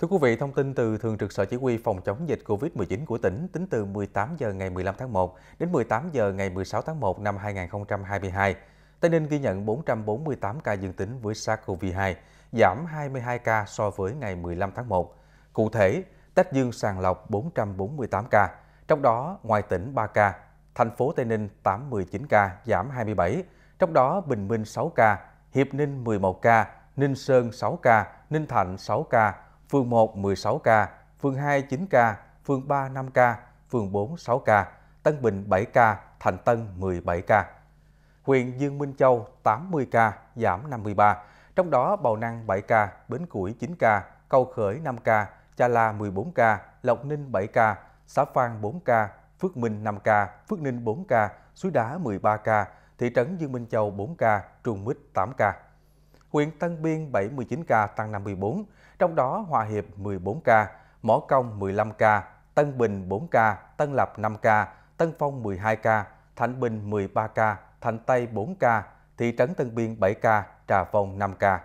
Thưa quý vị, thông tin từ Thường trực Sở Chỉ huy Phòng chống dịch COVID-19 của tỉnh tính từ 18 giờ ngày 15 tháng 1 đến 18 giờ ngày 16 tháng 1 năm 2022. Tây Ninh ghi nhận 448 ca dương tính với SARS-CoV-2, giảm 22 ca so với ngày 15 tháng 1. Cụ thể, test dương sàng lọc 448 ca, trong đó ngoài tỉnh 3 ca, thành phố Tây Ninh 89 ca, giảm 27, trong đó Bình Minh 6 ca, Hiệp Ninh 11 ca, Ninh Sơn 6 ca, Ninh Thạnh 6 ca, phường 1 16 ca, phường 2 9 ca, phường 3 5 ca, phường 4 6 ca, Tân Bình 7 ca, Thành Tân 17 ca. Huyện Dương Minh Châu 80 ca, giảm 53, trong đó Bầu Năng 7 ca, Bến Củi 9 ca, Cầu Khởi 5 ca, Chà La 14 ca, Lộc Ninh 7 ca, Xã Phan 4 ca, Phước Minh 5 ca, Phước Ninh 4 ca, Suối Đá 13 ca, thị trấn Dương Minh Châu 4 ca, Trung Mít 8 ca huyện Tân Biên 79 ca tăng 54, trong đó Hòa Hiệp 14 ca, Mỏ Công 15 ca, Tân Bình 4 ca, Tân Lập 5 ca, Tân Phong 12 ca, Thạnh Bình 13 ca, Thạnh Tây 4 ca, thị trấn Tân Biên 7 ca, Trà Vông 5 ca.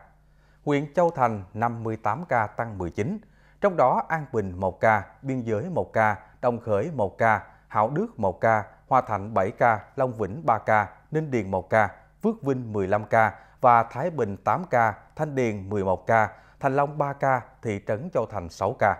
Huyện Châu Thành 58 ca tăng 19, trong đó An Bình 1 ca, Biên Giới 1 ca, Đồng Khởi 1 ca, Hảo Đức 1 ca, Hòa Thạnh 7 ca, Long Vĩnh 3 ca, Ninh Điền 1 ca. Phước Vinh 15 ca và Thái Bình 8 ca, Thanh Điền 11 ca, Thành Long 3 ca, thị trấn Châu Thành 6 ca.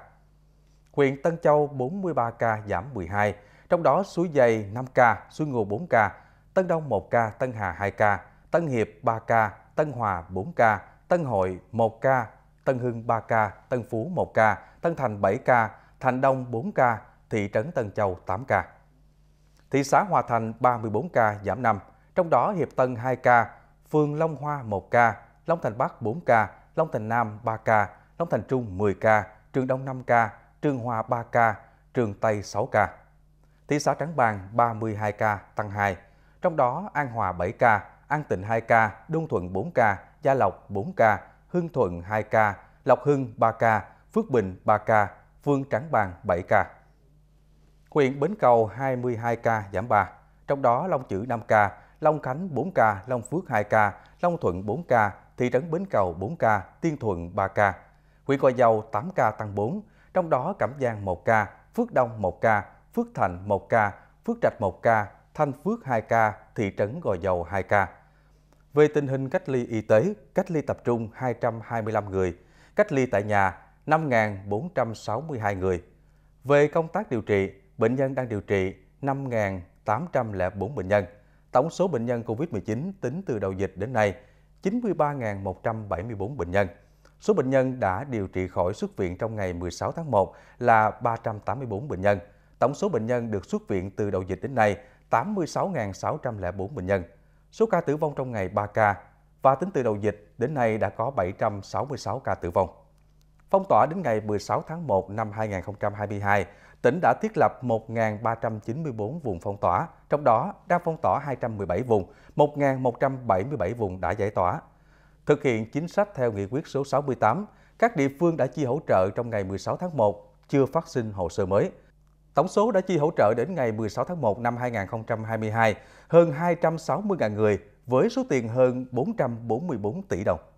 Huyện Tân Châu 43 ca giảm 12, trong đó Suối Dày 5 ca, Suối Ngô 4 ca, Tân Đông 1 ca, Tân Hà 2 ca, Tân Hiệp 3 ca, Tân Hòa 4 ca, Tân Hội 1 ca, Tân Hưng 3 ca, Tân Phú 1 ca, Tân Thành 7 ca, Thành Đông 4 ca, thị trấn Tân Châu 8 ca. Thị xã Hòa Thành 34 ca giảm 5, trong đó Hiệp Tân 2 ca, phường Long Hoa 1 ca, Long Thành Bắc 4 ca, Long Thành Nam 3 ca, Long Thành Trung 10 ca, Trường Đông 5 ca, Trường Hòa 3 ca, Trường Tây 6 ca. Thị xã trắng Bàng 32 ca, tăng 2. Trong đó An Hòa 7 ca, An Tịnh 2 ca, Đông Thuận 4 ca, Gia Lộc 4 ca, Hưng Thuận 2 ca, Lộc Hưng 3 ca, Phước Bình 3 ca, phương trắng Bàng 7 ca. Huyện Bến Cầu 22 ca giảm 3, trong đó Long Chữ 5 ca, Long Khánh 4 ca, Long Phước 2 ca, Long Thuận 4 ca, thị trấn Bến Cầu 4 ca, Tiên Thuận 3 ca. Huyện Gò Dầu 8 ca tăng 4, trong đó Cẩm Giang 1 ca, Phước Đông 1 ca, Phước Thành 1 ca, Phước Trạch 1 ca, Thanh Phước 2 ca, thị trấn Gò Dầu 2 ca. Về tình hình cách ly y tế, cách ly tập trung 225 người, cách ly tại nhà 5.462 người. Về công tác điều trị, bệnh nhân đang điều trị 5.804 bệnh nhân. Tổng số bệnh nhân COVID-19 tính từ đầu dịch đến nay 93.174 bệnh nhân. Số bệnh nhân đã điều trị khỏi xuất viện trong ngày 16 tháng 1 là 384 bệnh nhân. Tổng số bệnh nhân được xuất viện từ đầu dịch đến nay 86.604 bệnh nhân. Số ca tử vong trong ngày 3 ca và tính từ đầu dịch đến nay đã có 766 ca tử vong. Phong tỏa đến ngày 16 tháng 1 năm 2022, tỉnh đã thiết lập 1.394 vùng phong tỏa, trong đó đang phong tỏa 217 vùng, 1.177 vùng đã giải tỏa. Thực hiện chính sách theo nghị quyết số 68, các địa phương đã chi hỗ trợ trong ngày 16 tháng 1, chưa phát sinh hồ sơ mới. Tổng số đã chi hỗ trợ đến ngày 16 tháng 1 năm 2022 hơn 260.000 người với số tiền hơn 444 tỷ đồng.